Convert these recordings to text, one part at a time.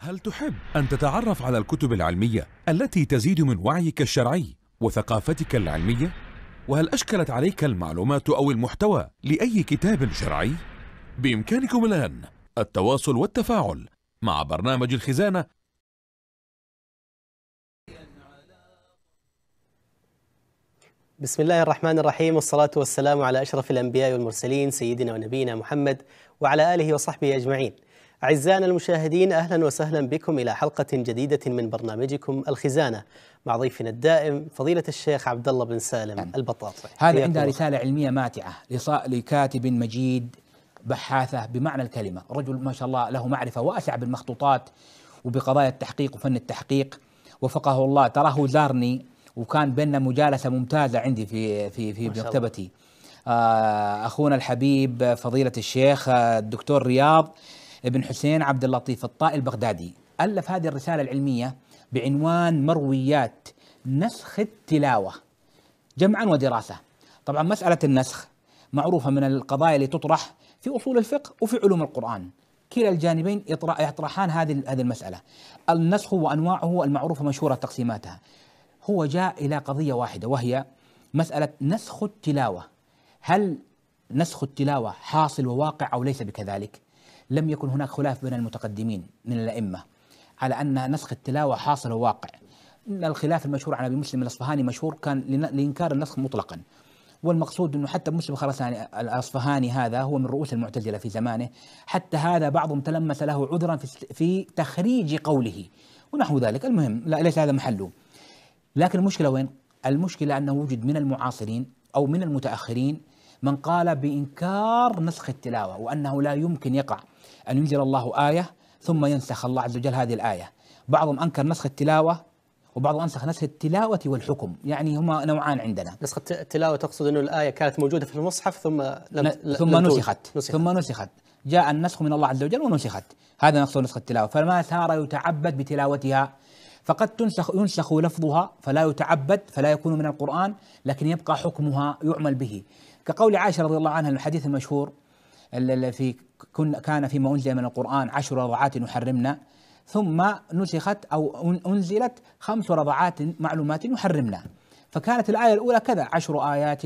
هل تحب أن تتعرف على الكتب العلمية التي تزيد من وعيك الشرعي وثقافتك العلمية؟ وهل أشكلت عليك المعلومات أو المحتوى لأي كتاب شرعي؟ بإمكانكم الآن التواصل والتفاعل مع برنامج الخزانة بسم الله الرحمن الرحيم والصلاة والسلام على أشرف الأنبياء والمرسلين سيدنا ونبينا محمد وعلى آله وصحبه أجمعين أعزائنا المشاهدين أهلا وسهلا بكم إلى حلقة جديدة من برنامجكم الخزانة مع ضيفنا الدائم فضيلة الشيخ عبد الله بن سالم يعني. البطاطي هذا عندها رسالة علمية ماتعة لكاتب مجيد بحاثة بمعنى الكلمة رجل ما شاء الله له معرفة واسعة بالمخطوطات وبقضايا التحقيق وفن التحقيق وفقه الله تراه زارني وكان بيننا مجالسة ممتازة عندي في في في مكتبتي آه أخونا الحبيب فضيلة الشيخ آه، الدكتور رياض ابن حسين عبد اللطيف الطائي البغدادي ألف هذه الرسالة العلمية بعنوان مرويات نسخ التلاوة جمعا ودراسة طبعا مسألة النسخ معروفة من القضايا اللي تطرح في أصول الفقه وفي علوم القرآن كلا الجانبين يطرحان هذه هذه المسألة النسخ وأنواعه المعروفة مشهورة تقسيماتها هو جاء إلى قضية واحدة وهي مسألة نسخ التلاوة هل نسخ التلاوة حاصل وواقع أو ليس بكذلك لم يكن هناك خلاف بين المتقدمين من الأئمة على أن نسخ التلاوة حاصل وواقع الخلاف المشهور عن أبي مسلم الأصفهاني مشهور كان لإنكار النسخ مطلقا والمقصود انه حتى مسلم خرساني يعني الاصفهاني هذا هو من رؤوس المعتزله في زمانه، حتى هذا بعضهم تلمس له عذرا في تخريج قوله ونحو ذلك، المهم لا ليس هذا محله. لكن المشكله وين؟ المشكله انه وجد من المعاصرين او من المتاخرين من قال بإنكار نسخ التلاوة وأنه لا يمكن يقع أن ينزل الله آية ثم ينسخ الله عز وجل هذه الآية بعضهم أنكر نسخ التلاوة وبعضهم أنسخ نسخ التلاوة والحكم يعني هما نوعان عندنا نسخ التلاوة تقصد أنه الآية كانت موجودة في المصحف ثم لم ثم لم نسخت. نسخت ثم نسخت جاء النسخ من الله عز وجل ونسخت هذا نقصد نسخ التلاوة فما ثار يتعبد بتلاوتها فقد تنسخ ينسخ لفظها فلا يتعبد فلا يكون من القرآن لكن يبقى حكمها يعمل به كقول عائشة رضي الله عنها الحديث المشهور في كنا كان فيما أنزل من القرآن عشر رضعات يحرمنا ثم نسخت أو أنزلت خمس رضعات معلومات يحرمنا فكانت الآية الأولى كذا عشر آيات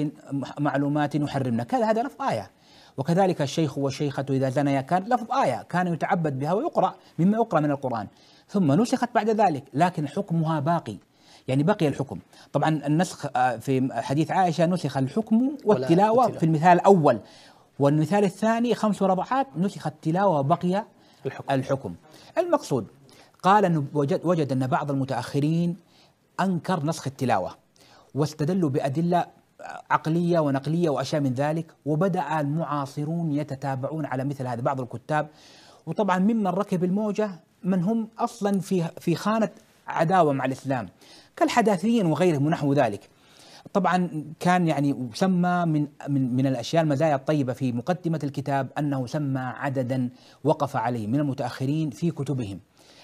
معلومات يحرمنا كذا هذا لفظ آية وكذلك الشيخ والشيخة إذا زنيا كان لفظ آية كان يتعبد بها ويقرأ مما يقرأ من القرآن ثم نسخت بعد ذلك لكن حكمها باقي يعني بقي الحكم طبعا النسخ آه، في حديث عائشة نسخ الحكم والتلاوة في المثال الأول والمثال الثاني خمس ربعات نسخ التلاوة وبقي الحكم, الحكم المقصود قال وجد, وجد أن بعض المتأخرين أنكر نسخ التلاوة واستدلوا بأدلة عقلية ونقلية وأشياء من ذلك وبدأ المعاصرون يتتابعون على مثل هذا بعض الكتاب وطبعا ممن ركب الموجة من هم أصلا في في خانة عداوة مع الإسلام كالحداثيين وغيرهم ونحو ذلك طبعا كان يعني سمى من من من الاشياء المزايا الطيبه في مقدمه الكتاب انه سمى عددا وقف عليه من المتاخرين في كتبهم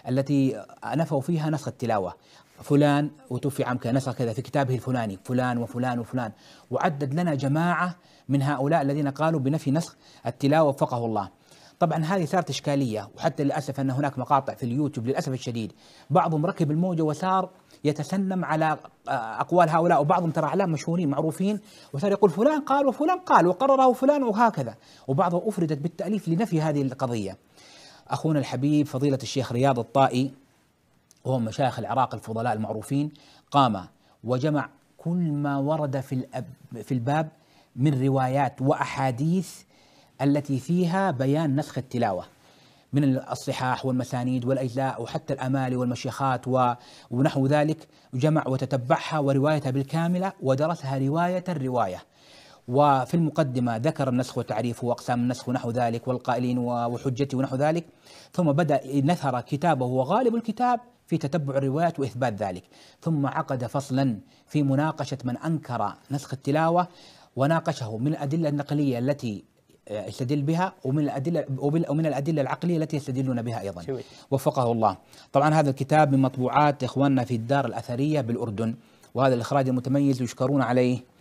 التي نفوا فيها نسخ التلاوه فلان وتوفي عام كذا نسخ كذا في كتابه الفلاني فلان وفلان وفلان وعدد لنا جماعه من هؤلاء الذين قالوا بنفي نسخ التلاوه وفقه الله طبعا هذه صارت اشكاليه وحتى للاسف ان هناك مقاطع في اليوتيوب للاسف الشديد بعضهم ركب الموجه وصار يتسنم على آه، اقوال هؤلاء وبعضهم ترى اعلام مشهورين معروفين وصار يقول فلان قال وفلان قال وقرره فلان وهكذا وبعضها افردت بالتاليف لنفي هذه القضيه. اخونا الحبيب فضيله الشيخ رياض الطائي وهو مشايخ العراق الفضلاء المعروفين قام وجمع كل ما ورد في في الباب من روايات واحاديث التي فيها بيان نسخ التلاوه من الصحاح والمسانيد والاجزاء وحتى الامالي والمشيخات ونحو ذلك جمع وتتبعها وروايتها بالكامله ودرسها روايه روايه. وفي المقدمة ذكر النسخ وتعريفه وأقسام النسخ ونحو ذلك والقائلين وحجته ونحو ذلك ثم بدأ نثر كتابه وغالب الكتاب في تتبع الروايات وإثبات ذلك ثم عقد فصلا في مناقشة من أنكر نسخ التلاوة وناقشه من الأدلة النقلية التي يستدل بها ومن الادله ومن الادله العقليه التي يستدلون بها ايضا وفقه الله طبعا هذا الكتاب من مطبوعات اخواننا في الدار الاثريه بالاردن وهذا الاخراج المتميز يشكرون عليه